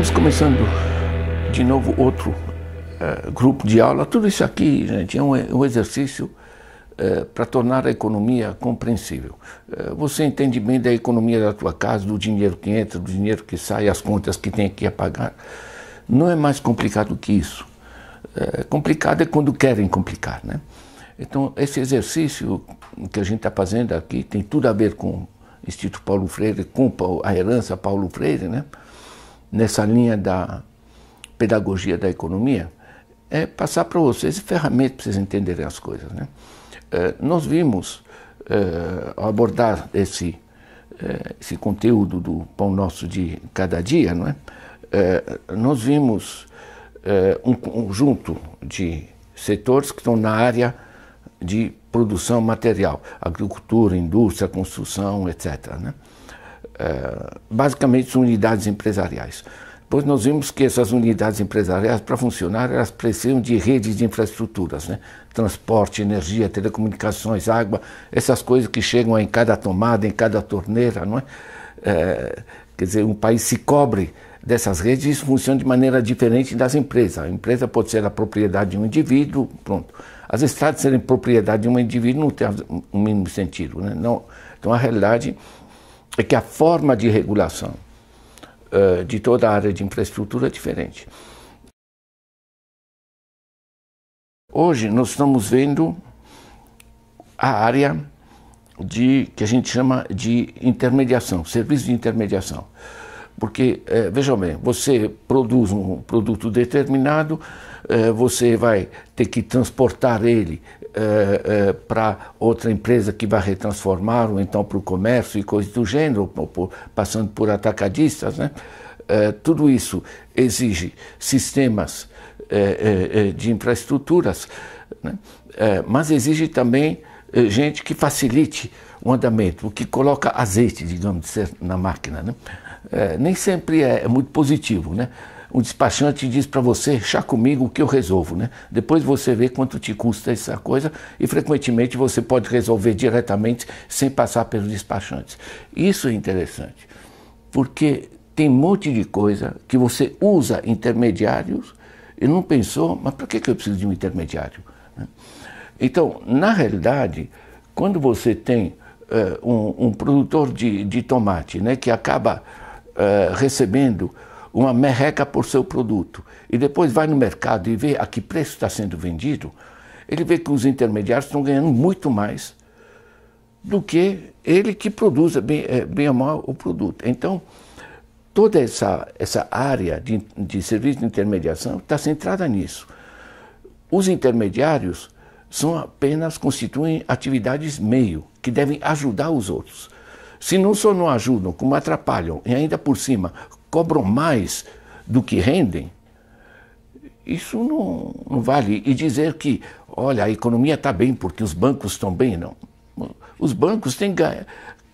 Estamos começando de novo outro eh, grupo de aula. Tudo isso aqui, gente, é um, é um exercício eh, para tornar a economia compreensível. Eh, você entende bem da economia da tua casa, do dinheiro que entra, do dinheiro que sai, as contas que tem que pagar. Não é mais complicado que isso. complicado é quando querem complicar, né? Então, esse exercício que a gente está fazendo aqui tem tudo a ver com o Instituto Paulo Freire, com a herança Paulo Freire, né? nessa linha da pedagogia da economia é passar para vocês ferramentas para vocês entenderem as coisas. Né? É, nós vimos, é, ao abordar esse, é, esse conteúdo do Pão Nosso de Cada Dia, não é? é nós vimos é, um conjunto de setores que estão na área de produção material, agricultura, indústria, construção, etc. Né? Eh, basicamente unidades empresariais. Depois nós vimos que essas unidades empresariais, para funcionar, elas precisam de redes de infraestruturas, né? transporte, energia, telecomunicações, água, essas coisas que chegam em cada tomada, em cada torneira, não é? é quer dizer, um país se cobre dessas redes e isso funciona de maneira diferente das empresas. A empresa pode ser a propriedade de um indivíduo, pronto. As estradas serem propriedade de um indivíduo não tem o um mínimo sentido, né? Não, então a realidade é que a forma de regulação uh, de toda a área de infraestrutura é diferente. Hoje nós estamos vendo a área de que a gente chama de intermediação, serviço de intermediação. Porque, eh, vejam bem, você produz um produto determinado, eh, você vai ter que transportar ele uh, eh, uh, eh, para outra empresa que vai retransformar, ou então para o comércio e coisas do gênero, por, passando por atacadistas. Né? Uh, tudo isso exige sistemas de infraestruturas, né? mas exige também gente que facilite o andamento, o que coloca azeite, digamos, na máquina. Né? nem sempre é, é, muito positivo, né? o despachante diz para você, chá comigo que eu resolvo, né? Depois você vê quanto te custa essa coisa e frequentemente você pode resolver diretamente sem passar pelos despachantes. Isso é interessante, porque tem um monte de coisa que você usa intermediários e não pensou, mas para que eu preciso de um intermediário? Né? Então, na realidade, quando você tem uh, um, um, produtor de, de tomate né, que acaba uh, recebendo uma merreca por seu produto e depois vai no mercado e vê a que preço está sendo vendido, ele vê que os intermediários estão ganhando muito mais do que ele que produz bem, eh, bem ou mal o produto. Então, toda essa, essa área de, de serviço de intermediação está centrada nisso. Os intermediários são apenas constituem atividades meio que devem ajudar os outros. Se não só não ajudam, como atrapalham e ainda por cima cobram mais do que rendem, isso não, não vale. E dizer que, olha, a economia está bem porque os bancos estão bem, não. Os bancos têm que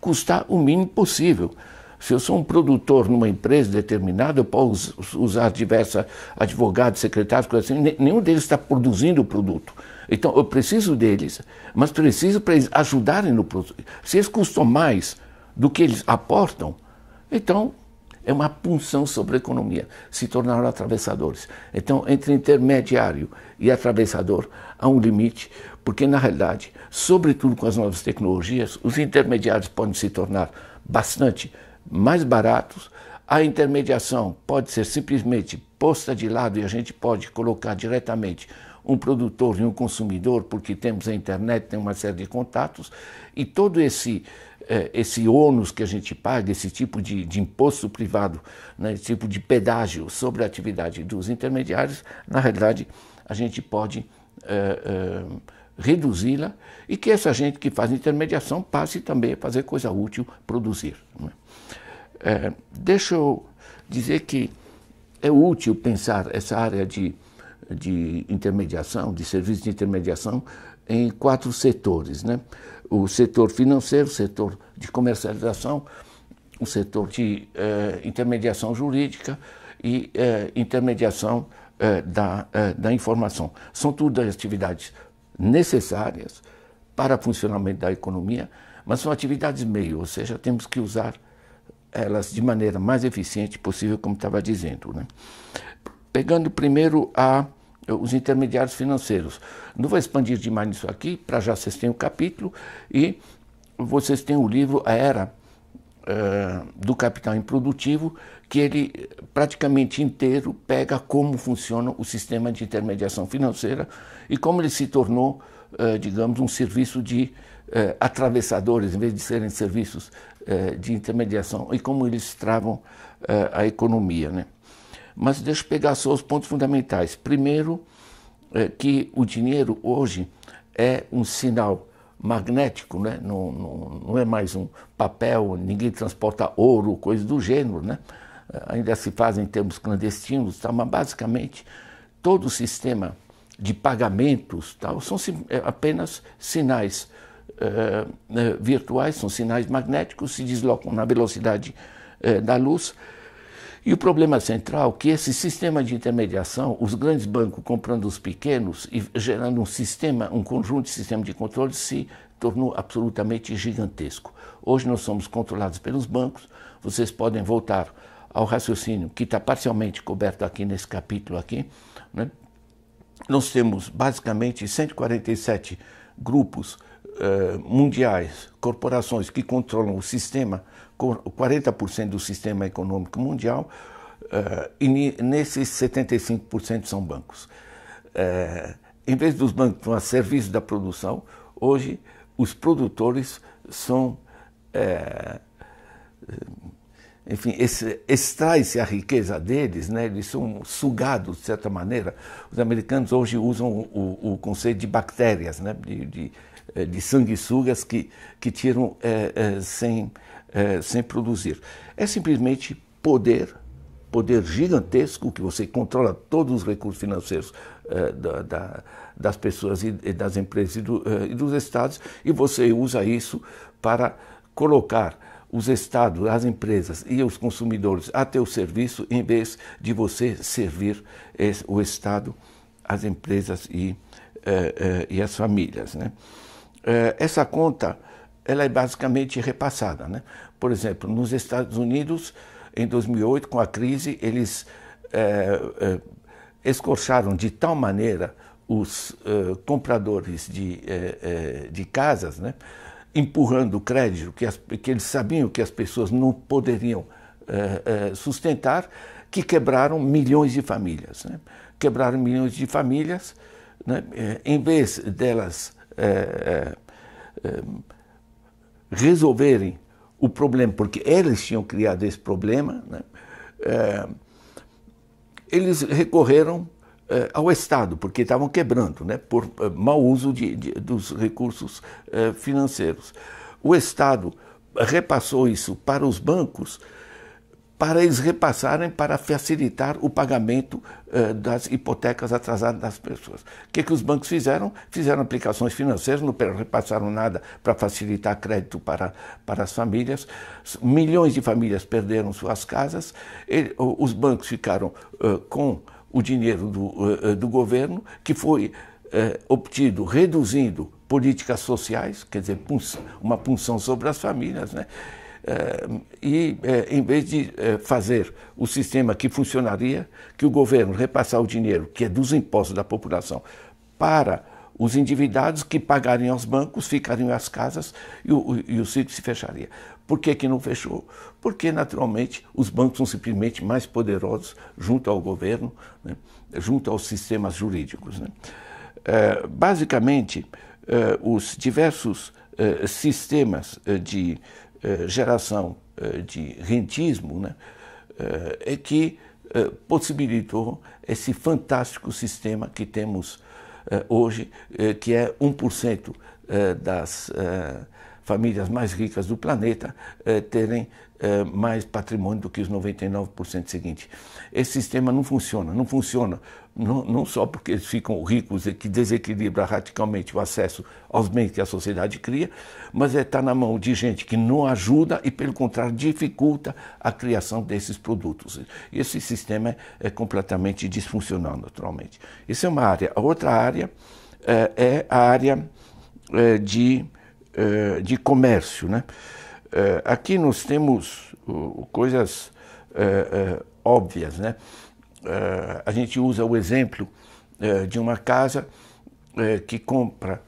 custar o mínimo possível. Se eu sou um produtor numa empresa determinada, eu posso usar diversos advogados, secretários, coisas assim, nenhum deles está produzindo o produto. Então, eu preciso deles, mas preciso para eles ajudarem no produto. Se eles custam mais do que eles aportam, então é uma punção sobre a economia, se tornaram atravessadores. Então, entre intermediário e atravessador, há um limite, porque na realidade, sobretudo com as novas tecnologias, os intermediários podem se tornar bastante mais baratos, a intermediação pode ser simplesmente posta de lado e a gente pode colocar diretamente um produtor e um consumidor, porque temos a internet, tem uma série de contatos, e todo esse é, esse ônus que a gente paga, esse tipo de, de imposto privado, né, esse tipo de pedágio sobre a atividade dos intermediários, na realidade a gente pode é, é, reduzi-la e que essa gente que faz intermediação passe também a fazer coisa útil, produzir. Né? É, deixa eu dizer que é útil pensar essa área de, de intermediação, de serviço de intermediação, em quatro setores. Né? o setor financeiro, o setor de comercialização, o setor de eh, intermediação jurídica e eh, intermediação eh, da, da informação. São tudo atividades necessárias para o funcionamento da economia, mas são atividades meio, ou seja, temos que usar elas de maneira mais eficiente possível, como estava dizendo. Né? Pegando primeiro a os intermediários financeiros. Não vou expandir demais nisso aqui, para já vocês têm o capítulo e vocês têm o livro A Era uh, do Capital Improdutivo, que ele praticamente inteiro pega como funciona o sistema de intermediação financeira e como ele se tornou, uh, digamos, um serviço de uh, atravessadores, em vez de serem serviços de intermediação, e como eles travam a economia. Né? Mas deixa eu pegar só os pontos fundamentais. Primeiro, é que o dinheiro hoje é um sinal magnético, né? não, não, não é mais um papel, ninguém transporta ouro, coisa do gênero. Né? É, ainda se faz em termos clandestinos, tá? mas basicamente todo o sistema de pagamentos tal, são é, apenas sinais é, virtuais, são sinais magnéticos, se deslocam na velocidade da luz e o problema central é que esse sistema de intermediação, os grandes bancos comprando os pequenos e gerando um sistema, um conjunto de sistema de controle, se tornou absolutamente gigantesco. Hoje nós somos controlados pelos bancos. Vocês podem voltar ao raciocínio que está parcialmente coberto aqui nesse capítulo aqui. Né? Nós temos basicamente 147 grupos eh, mundiais, corporações que controlam o sistema 40% do sistema econômico mundial uh, e nesses 75% são bancos. Uh, em vez dos bancos estar a serviço da produção, hoje os produtores são. Uh, enfim, extrai-se a riqueza deles, né? eles são sugados de certa maneira. Os americanos hoje usam o, o conceito de bactérias, né? de, de, de sanguessugas que, que tiram sem é, sem produzir. É simplesmente poder, poder gigantesco que você controla todos os recursos financeiros é, da, da, das pessoas e, e das empresas e, do, é, e dos estados e você usa isso para colocar os estados, as empresas e os consumidores a teu serviço em vez de você servir esse, o estado, as empresas e, é, é, e as famílias. Né? essa conta ela é basicamente repassada. Né? Por exemplo, nos Estados Unidos, em 2008, com a crise, eles é, é, escorcharam de tal maneira os é, compradores de, de casas, né? empurrando o crédito, que, as, que, eles sabiam que as pessoas não poderiam sustentar, que quebraram milhões de famílias. Né? Quebraram milhões de famílias, né? em vez delas resolverem o problema, porque eles tinham criado esse problema, né? é, eles recorreram é, ao Estado, porque estavam quebrando, né? por é, mau uso de, de, dos recursos é, financeiros. O Estado repassou isso para os bancos para eles repassarem para facilitar o pagamento eh, das hipotecas atrasadas das pessoas. O que, que os bancos fizeram? Fizeram aplicações financeiras, não repassaram nada para facilitar crédito para, para as famílias. Milhões de famílias perderam suas casas, Ele, os bancos ficaram eh, com o dinheiro do, eh, do governo, que foi eh, obtido reduzindo políticas sociais, quer dizer, uma punção sobre as famílias, né? É, e é, em vez de é, fazer o sistema que funcionaria, que o governo repassar o dinheiro que é dos impostos da população para os endividados que pagariam aos bancos, ficariam às casas e o, e o ciclo se fecharia. Por que, que não fechou? Porque, naturalmente, os bancos são simplesmente mais poderosos junto ao governo, né? junto aos sistemas jurídicos. Né? É, basicamente, é, os diversos é, sistemas de eh, geração eh, de rentismo, né, eh, é que possibilitou esse fantástico sistema que temos hoje, que é 1% das famílias mais ricas do planeta eh, terem eh, mais patrimônio do que os 99% seguintes. Esse sistema não funciona, não funciona não, não, só porque eles ficam ricos e que desequilibra radicalmente o acesso aos bens que a sociedade cria, mas está é tá na mão de gente que não ajuda e, pelo contrário, dificulta a criação desses produtos. Esse sistema é, é completamente disfuncional, naturalmente. Isso é uma área. A outra área é, é a área é, de eh, de comércio. Né? Eh, aqui nós temos coisas eh, óbvias. Né? a gente usa o exemplo de uma casa que compra,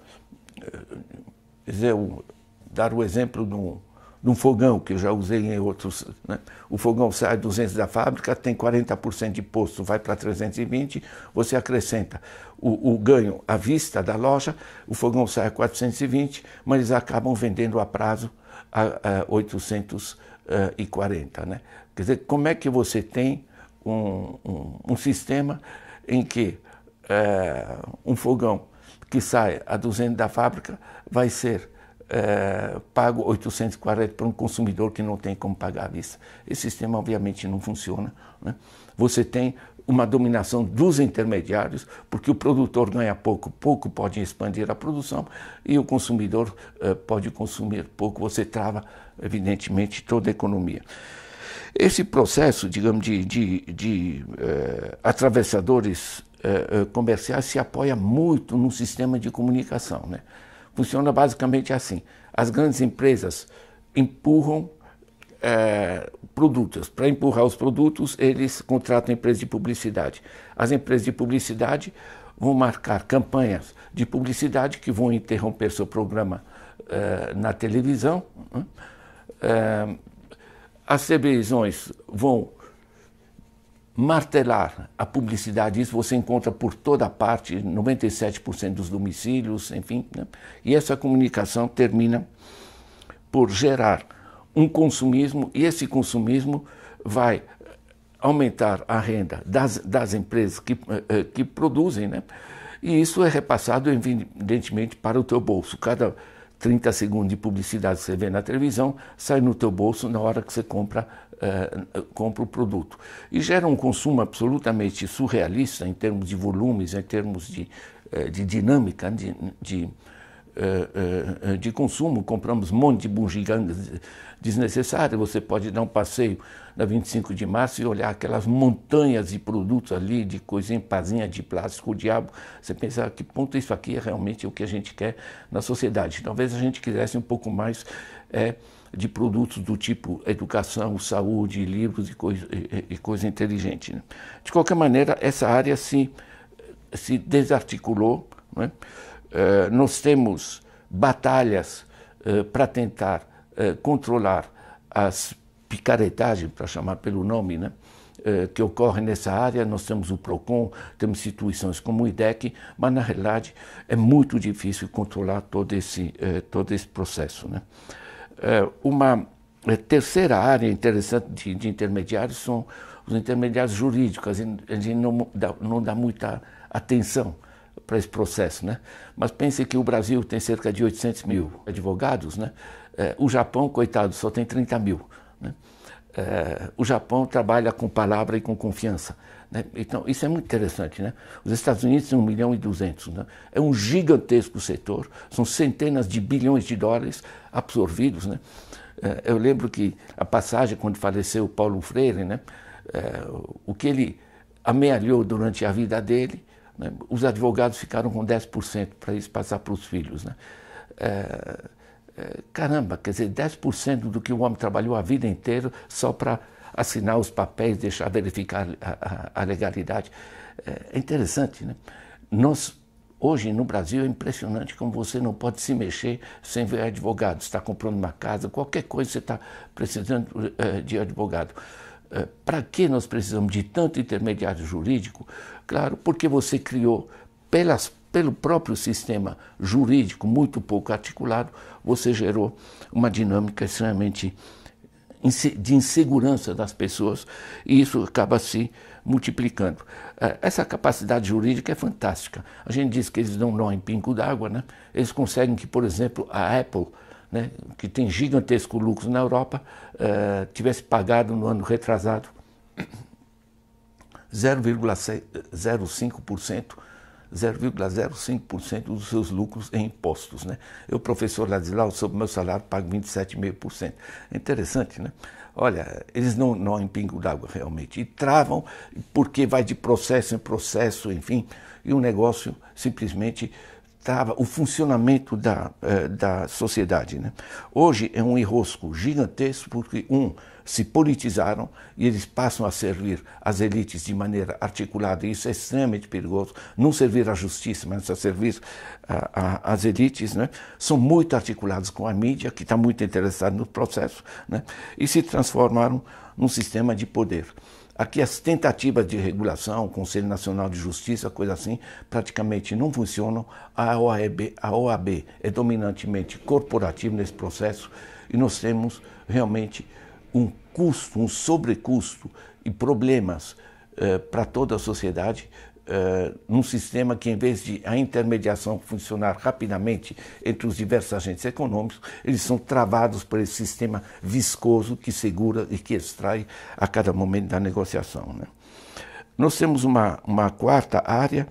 o, dar o exemplo de um, num fogão, que eu já usei em outros. Né? O fogão sai 200 da fábrica, tem 40% de imposto, vai para 320, você acrescenta o, o, ganho à vista da loja, o fogão sai a 420, mas eles acabam vendendo a prazo a, a 840. Né? Quer dizer, como é que você tem um, um, um sistema em que é, um fogão que sai a 200 da fábrica vai ser eh, pago 840 para um consumidor que não tem como pagar à vista. Esse sistema obviamente não funciona. Né? Você tem uma dominação dos intermediários, porque o produtor ganha pouco, pouco pode expandir a produção e o consumidor eh, pode consumir pouco, você trava, evidentemente, toda a economia. Esse processo, digamos, de, de, de eh, atravessadores comerciais se apoia muito no sistema de comunicação. Né? funciona basicamente assim: as grandes empresas empurram é, produtos. Para empurrar os produtos, eles contratam empresas de publicidade. As empresas de publicidade vão marcar campanhas de publicidade que vão interromper seu programa é, na televisão. Hum, é, as televisões vão martelar a publicidade, isso você encontra por toda parte, 97% dos domicílios, enfim. Né? E essa comunicação termina por gerar um consumismo, e esse consumismo vai aumentar a renda das, das empresas que, eh, eh, que produzem, né? E isso é repassado, evidentemente, para o teu bolso. Cada 30 segundos de publicidade que você vê na televisão sai no teu bolso na hora que você compra uh, compra o produto. E gera um consumo absolutamente surrealista em termos de volumes, em termos de, uh, de dinâmica de, de, eh, de, consumo. Compramos um monte de bugigangas desnecessárias. Você pode dar um passeio na 25 de março e olhar aquelas montanhas de produtos ali, de coisinha, pazinha de plástico, o diabo. Você pensa, ah, que ponto isso aqui é realmente o que a gente quer na sociedade. Talvez a gente quisesse um pouco mais... É, de produtos do tipo educação, saúde, livros e coisa, e coisa inteligente. Né? De qualquer maneira, essa área se, se desarticulou. Né? Uh, nós temos batalhas uh, eh, para tentar uh, controlar as picaretagens, para chamar pelo nome, né? que ocorrem nessa área, nós temos o PROCON, temos instituições como o IDEC, mas na realidade é muito difícil controlar todo esse, todo esse processo. Né? É, uma é, terceira área interessante de, de intermediários são os intermediários jurídicos. A gente não dá, não dá muita atenção para esse processo, né? Mas pense que o Brasil tem cerca de 800 mil advogados, né? É, o Japão, coitado, só tem 30 mil, né? é, o Japão trabalha com palavra e com confiança. Né? Então, isso é muito interessante. Né? Os Estados Unidos são 1 milhão e 200. Né? É um gigantesco setor, são centenas de bilhões de dólares absorvidos. Né? É, eu lembro que a passagem, quando faleceu o Paulo Freire, né? É, o que ele amealhou durante a vida dele, né? os advogados ficaram com 10% para isso passar para os filhos. Né? É, é, caramba, quer dizer, 10% do que o homem trabalhou a vida inteira só para assinar os papéis, deixar verificar a, a, a legalidade. É, é interessante, né? Nós, hoje no Brasil, é impressionante como você não pode se mexer sem ver advogado. está comprando uma casa, qualquer coisa você está precisando é, de advogado. É, para que nós precisamos de tanto intermediário jurídico? Claro, porque você criou pelas pelo próprio sistema jurídico muito pouco articulado, você gerou uma dinâmica extremamente de insegurança das pessoas e isso acaba se multiplicando. É, essa capacidade jurídica é fantástica. A gente diz que eles dão nó em pingo d'água, né? eles conseguem que, por exemplo, a Apple, né, que tem gigantesco lucro na Europa, eh, tivesse pagado no ano retrasado 0,05% 0,05% dos seus lucros em impostos. Né? Eu, professor Ladislau, sobre meu salário pago 27,5%. É interessante, né? Olha, eles não, não em pingo d'água realmente. E travam, porque vai de processo em processo, enfim, e o negócio simplesmente estava o funcionamento da, eh, da sociedade. Né? Hoje é um enrosco gigantesco porque, um, se politizaram e eles passam a servir as elites de maneira articulada, e isso é extremamente perigoso, não servir à justiça, mas a servir às elites, né? são muito articulados com a mídia, que está muito interessada no processo, né? e se transformaram num sistema de poder. Aqui as tentativas de regulação, Conselho Nacional de Justiça, coisa assim, praticamente não funcionam. A OAB, a OAB é dominantemente corporativa nesse processo e nós temos realmente um custo, um sobrecusto e problemas eh, para toda a sociedade eh, num sistema que, em vez de a intermediação funcionar rapidamente entre os diversos agentes econômicos, eles são travados por esse sistema viscoso que segura e que extrai a cada momento da negociação. Né? Nós temos uma, uma quarta área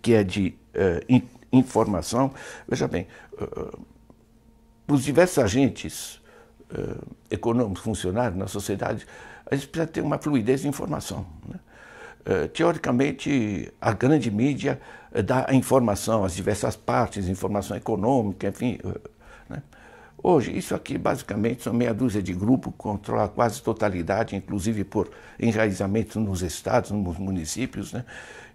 que é de uh, in, informação. Veja bem, uh, os diversos agentes uh, econômicos funcionários na sociedade, a gente precisa ter uma fluidez de informação. Né? Eh, teoricamente, a grande mídia eh, dá a informação, as diversas partes, informação econômica, enfim. Eh, né? Hoje, isso aqui basicamente são meia dúzia de grupos que controlam a quase totalidade, inclusive por enraizamento nos estados, nos municípios. Né?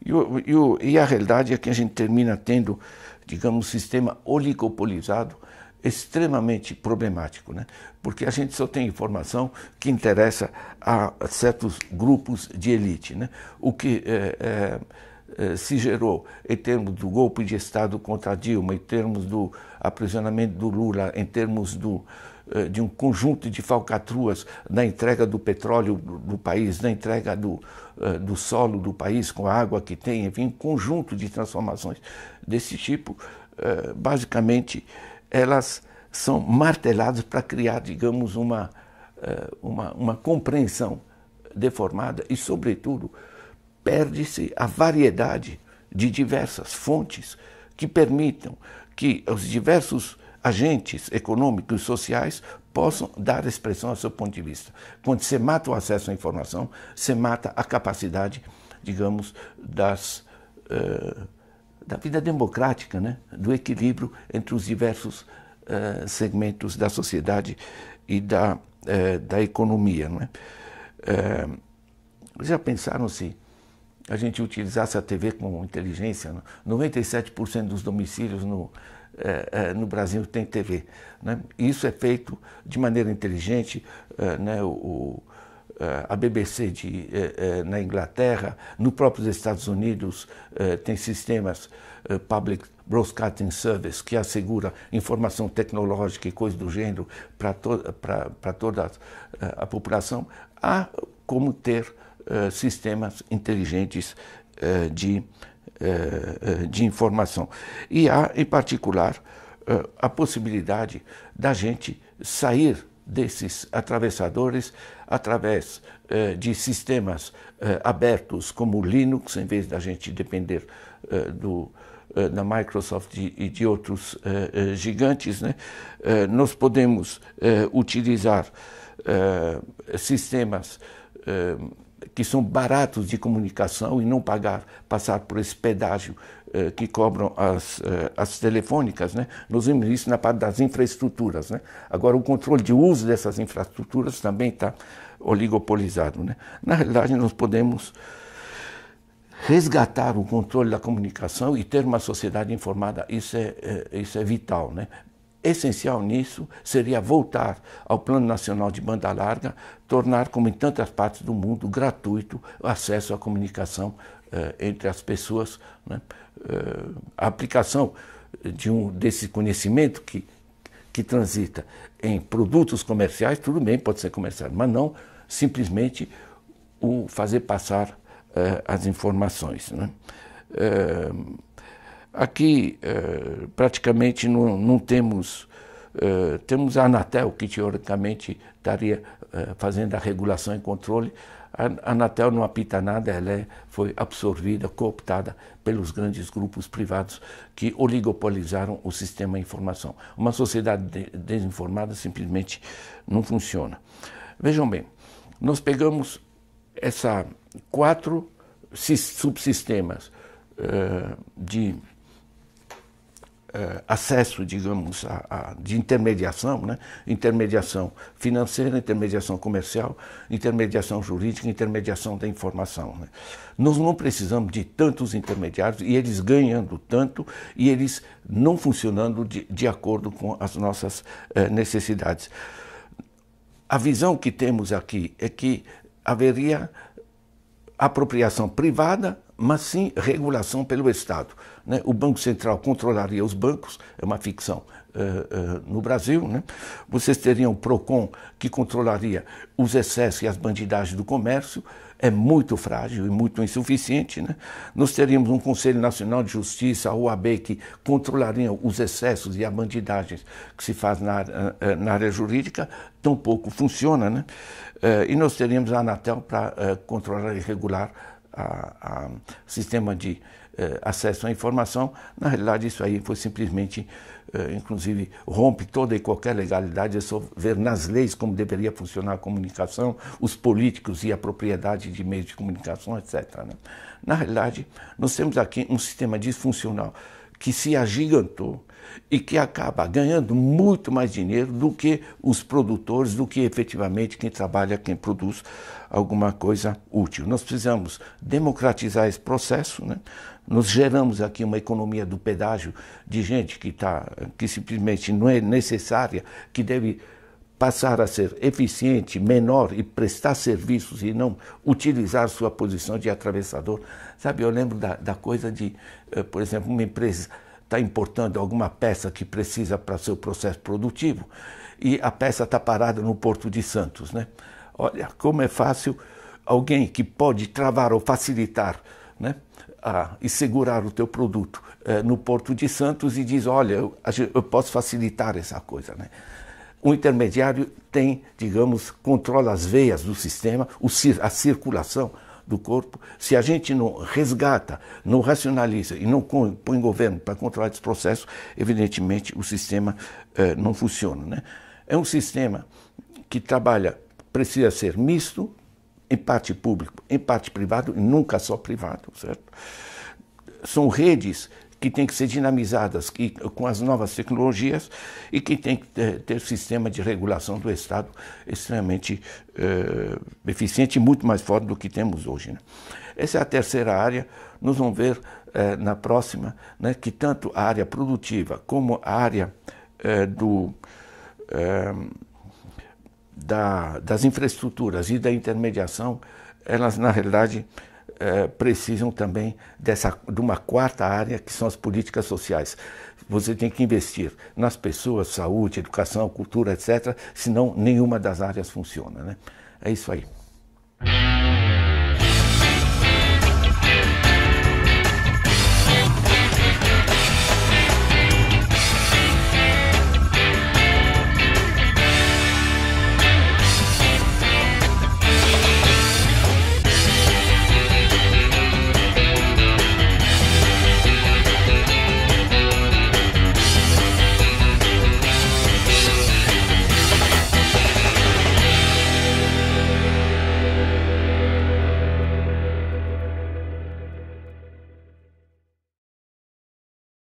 E, e, e a realidade é que a gente termina tendo, digamos, um sistema oligopolizado extremamente problemático, né? porque a gente só tem informação que interessa a certos grupos de elite. Né? O que é, é, se gerou em termos do golpe de Estado contra Dilma, em termos do aprisionamento do Lula, em termos do, de um conjunto de falcatruas na entrega do petróleo do país, na entrega do, do solo do país com a água que tem, enfim, um conjunto de transformações desse tipo, basicamente elas são marteladas para criar, digamos, uma, eh, uma, uma compreensão deformada e, sobretudo, perde-se a variedade de diversas fontes que permitam que os diversos agentes econômicos e sociais possam dar expressão ao seu ponto de vista. Quando você mata o acesso à informação, você mata a capacidade, digamos, das. Uh, da vida democrática, né? do equilíbrio entre os diversos uh, segmentos da sociedade e da, uh, da economia. Não é? Uh, já pensaram se a gente utilizasse a TV com inteligência? 97% dos domicílios no, no Brasil tem TV. Né? Isso é feito de maneira inteligente. Né? O, eh, a BBC de, eh, eh, na Inglaterra, no próprios Estados Unidos tem sistemas Public Broadcasting Service que assegura informação tecnológica e coisas do gênero para to toda a, a população, há como ter sistemas inteligentes de, de informação. E há, em particular, a possibilidade da gente sair desses atravessadores através eh, de sistemas eh, abertos como o Linux, em vez da gente depender eh, do, eh, da Microsoft e, e de outros eh, eh, gigantes, né? nós podemos utilizar sistemas que são baratos de comunicação e não pagar, passar por esse pedágio eh, que cobram as, eh, as telefônicas, né? nós vimos isso na parte das infraestruturas. Né? Agora, o controle de uso dessas infraestruturas também está oligopolizado. Né? Na realidade, nós podemos resgatar o controle da comunicação e ter uma sociedade informada, isso é, é isso é vital. Né? essencial nisso seria voltar ao Plano Nacional de Banda Larga, tornar, como em tantas partes do mundo, gratuito o acesso à comunicação eh, entre as pessoas. Né? Eh, a aplicação de um, desse conhecimento que, que transita em produtos comerciais, tudo bem, pode ser comercial, mas não simplesmente o fazer passar eh, as informações. Né? Aqui eh, praticamente não, não temos, eh, temos a Anatel, que teoricamente estaria eh, fazendo a regulação e controle. A Anatel não apita nada, ela é, foi absorvida, cooptada pelos grandes grupos privados que oligopolizaram o sistema de informação. Uma sociedade desinformada simplesmente não funciona. Vejam bem, nós pegamos essa quatro subsistemas de uh, acesso, digamos, a, a, de intermediação, né? intermediação financeira, intermediação comercial, intermediação jurídica, intermediação da informação. Né? Nós não precisamos de tantos intermediários e eles ganhando tanto e eles não funcionando de, de acordo com as nossas uh, necessidades. A visão que temos aqui é que haveria apropriação privada, mas sim regulação pelo Estado. Né? O Banco Central controlaria os bancos, é uma ficção uh, uh, no Brasil. Né? Vocês teriam o PROCON, que controlaria os excessos e as bandidagens do comércio, é muito frágil e muito insuficiente. Né? Nós teríamos um Conselho Nacional de Justiça, a OAB, que controlaria os excessos e as bandidagens que se faz na, eh, na área jurídica, tampouco funciona. Né? E nós teríamos a Anatel para controlar e regular o sistema de eh, acesso à informação. Na realidade, isso aí foi simplesmente, eh, inclusive, rompe toda e qualquer legalidade. É só ver nas leis como deveria funcionar a comunicação, os políticos e a propriedade de meios de comunicação, etc. Né? Na realidade, nós temos aqui um sistema disfuncional que se agigantou e que acaba ganhando muito mais dinheiro do que os produtores, do que efetivamente quem trabalha, quem produz alguma coisa útil. Nós precisamos democratizar esse processo, né? Nós geramos aqui uma economia do pedágio de gente que, tá, que simplesmente não é necessária, que deve passar a ser eficiente, menor e prestar serviços e não utilizar sua posição de atravessador. Sabe, eu lembro da, da coisa de, eh, por exemplo, uma empresa está importando alguma peça que precisa para seu processo produtivo e a peça está parada no Porto de Santos. Né? Olha como é fácil alguém que pode travar ou facilitar né? a e segurar o teu produto eh, no Porto de Santos e diz, olha, eu, eu posso facilitar essa coisa. Né? O intermediário tem, digamos, controla as veias do sistema, o, a circulação do corpo. Se a gente não resgata, não racionaliza e não põe governo para controlar esse processo, evidentemente o sistema eh, não funciona. Né? É um sistema que trabalha, precisa ser misto, em parte público, em parte privado, nunca só privado, certo? São redes que têm que ser dinamizadas que, com as novas tecnologias e que têm que ter, ter sistema de regulação do Estado extremamente eh, eficiente e muito mais forte do que temos hoje. Né? Essa é a terceira área. Nos vamos ver eh, na próxima né, que tanto a área produtiva como a área eh, do eh, da, das infraestruturas e da intermediação, elas na realidade é, precisam também dessa, de uma quarta área que são as políticas sociais. Você tem que investir nas pessoas, saúde, educação, cultura, etc., senão nenhuma das áreas funciona. Né? É isso aí.